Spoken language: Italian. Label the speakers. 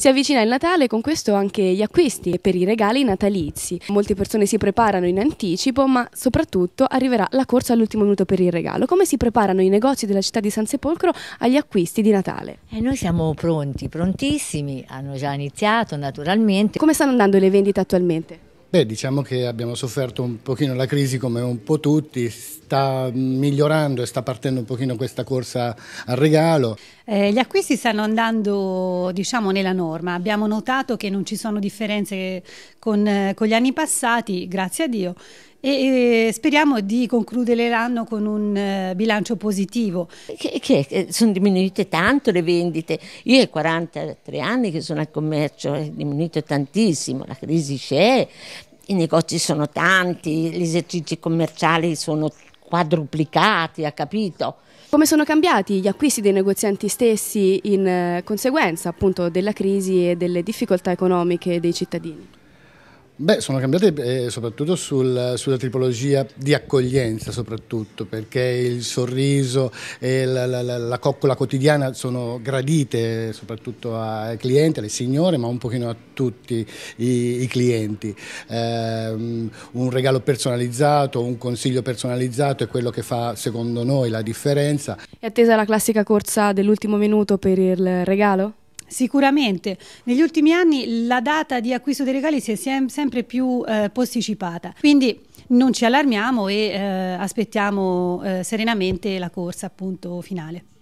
Speaker 1: Si avvicina il Natale con questo anche gli acquisti per i regali natalizi. Molte persone si preparano in anticipo, ma soprattutto arriverà la corsa all'ultimo minuto per il regalo. Come si preparano i negozi della città di San Sepolcro agli acquisti di Natale?
Speaker 2: E eh, noi siamo
Speaker 1: pronti, prontissimi, hanno già iniziato naturalmente. Come stanno andando le vendite attualmente?
Speaker 3: Beh, diciamo che abbiamo sofferto un pochino la crisi come un po' tutti, sta migliorando e sta partendo un pochino questa corsa al regalo.
Speaker 4: Eh, gli acquisti stanno andando diciamo nella norma, abbiamo notato che non ci sono differenze con, eh, con gli anni passati, grazie a Dio, e eh, speriamo di concludere l'anno con un
Speaker 2: eh, bilancio positivo. Che, che, eh, sono diminuite tanto le vendite, io ho 43 anni che sono al commercio, è diminuito tantissimo, la crisi c'è, i negozi sono tanti, gli esercizi commerciali sono quadruplicati, ha capito? Come
Speaker 1: sono cambiati gli acquisti dei negozianti stessi in eh, conseguenza appunto della crisi e delle difficoltà economiche dei cittadini?
Speaker 3: Beh, sono cambiate eh, soprattutto sul, sulla tipologia di accoglienza, soprattutto perché il sorriso e la, la, la, coccola quotidiana sono gradite eh, soprattutto ai clienti, alle signore, ma un pochino a tutti i, i clienti. Eh, un regalo personalizzato, un consiglio personalizzato è quello che fa secondo noi la differenza.
Speaker 1: È attesa la classica corsa dell'ultimo minuto per il regalo?
Speaker 4: Sicuramente, negli ultimi anni la data di acquisto dei regali si è sem sempre più eh, posticipata, quindi non ci allarmiamo e eh, aspettiamo eh, serenamente la corsa appunto finale.